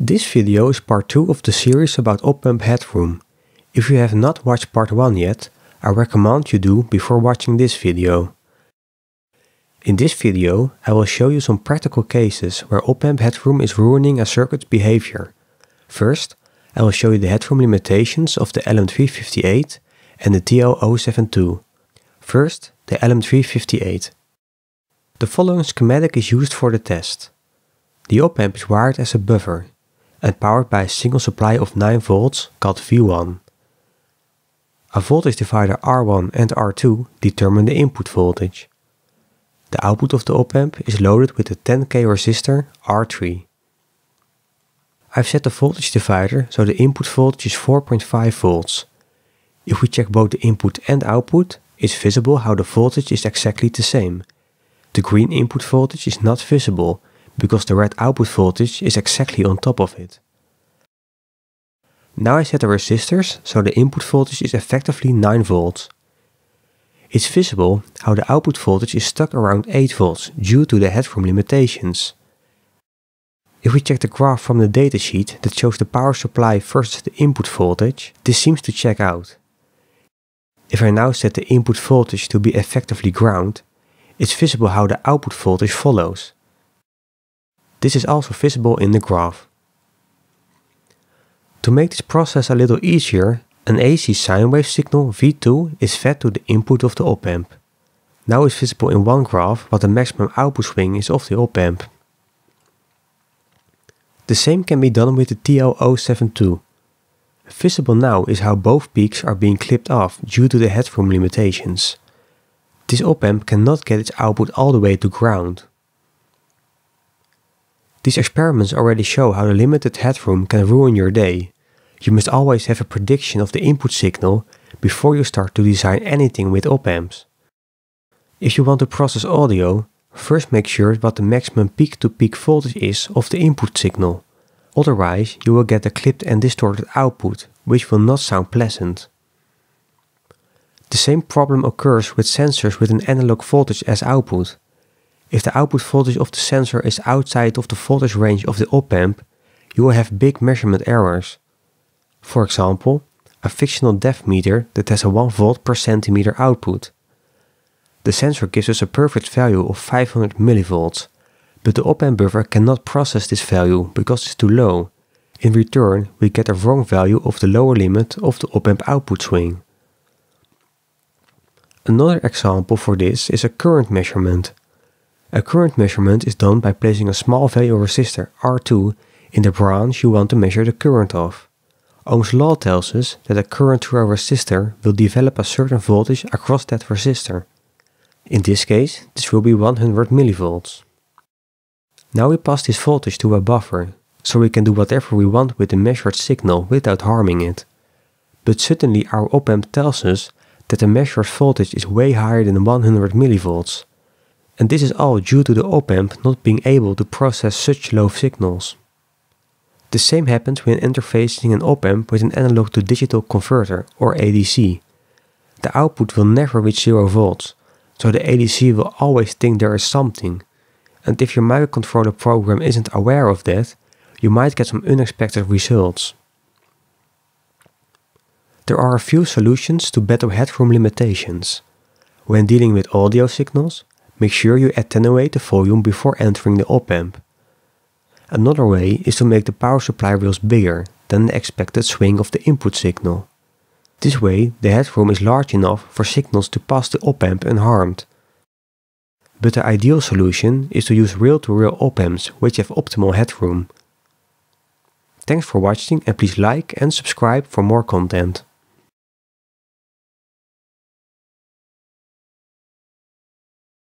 This video is part 2 of the series about op-amp headroom. If you have not watched part 1 yet, I recommend you do before watching this video. In this video, I will show you some practical cases where op-amp headroom is ruining a circuit's behavior. First, I will show you the headroom limitations of the LM358 and the TL072. First, the LM358. The following schematic is used for the test. The op-amp is wired as a buffer and powered by a single supply of 9 volts called V1. A voltage divider R1 and R2 determine the input voltage. The output of the op-amp is loaded with a 10k resistor R3. I've set the voltage divider so the input voltage is 4.5 volts. If we check both the input and output, it's visible how the voltage is exactly the same. The green input voltage is not visible because the red output voltage is exactly on top of it. Now I set the resistors so the input voltage is effectively 9 volts. It's visible how the output voltage is stuck around 8 volts due to the headroom limitations. If we check the graph from the datasheet that shows the power supply versus the input voltage, this seems to check out. If I now set the input voltage to be effectively ground, it's visible how the output voltage follows. This is also visible in the graph. To make this process a little easier, an AC sine wave signal V2 is fed to the input of the op-amp. Now it's visible in one graph what the maximum output swing is of the op-amp. The same can be done with the TL072. Visible now is how both peaks are being clipped off due to the headroom limitations. This op-amp cannot get its output all the way to ground. These experiments already show how the limited headroom can ruin your day. You must always have a prediction of the input signal before you start to design anything with op-amps. If you want to process audio, first make sure what the maximum peak-to-peak -peak voltage is of the input signal. Otherwise, you will get a clipped and distorted output, which will not sound pleasant. The same problem occurs with sensors with an analog voltage as output. If the output voltage of the sensor is outside of the voltage range of the op-amp, you will have big measurement errors. For example, a fictional depth meter that has a 1 volt per centimeter output. The sensor gives us a perfect value of 500 millivolts, but the op-amp buffer cannot process this value because it's too low. In return, we get a wrong value of the lower limit of the op-amp output swing. Another example for this is a current measurement, a current measurement is done by placing a small value resistor R2 in the branch you want to measure the current of. Ohm's law tells us that a current through a resistor will develop a certain voltage across that resistor. In this case, this will be 100 millivolts. Now we pass this voltage to a buffer, so we can do whatever we want with the measured signal without harming it. But suddenly our op-amp tells us that the measured voltage is way higher than 100 millivolts, and this is all due to the op-amp not being able to process such low signals. The same happens when interfacing an op-amp with an analog to digital converter or ADC. The output will never reach 0 volts, so the ADC will always think there is something. And if your microcontroller program isn't aware of that, you might get some unexpected results. There are a few solutions to better headroom limitations. When dealing with audio signals, make sure you attenuate the volume before entering the op-amp. Another way is to make the power supply rails bigger than the expected swing of the input signal. This way the headroom is large enough for signals to pass the op-amp unharmed. But the ideal solution is to use rail-to-rail op-amps which have optimal headroom. Thanks for watching and please like and subscribe for more content.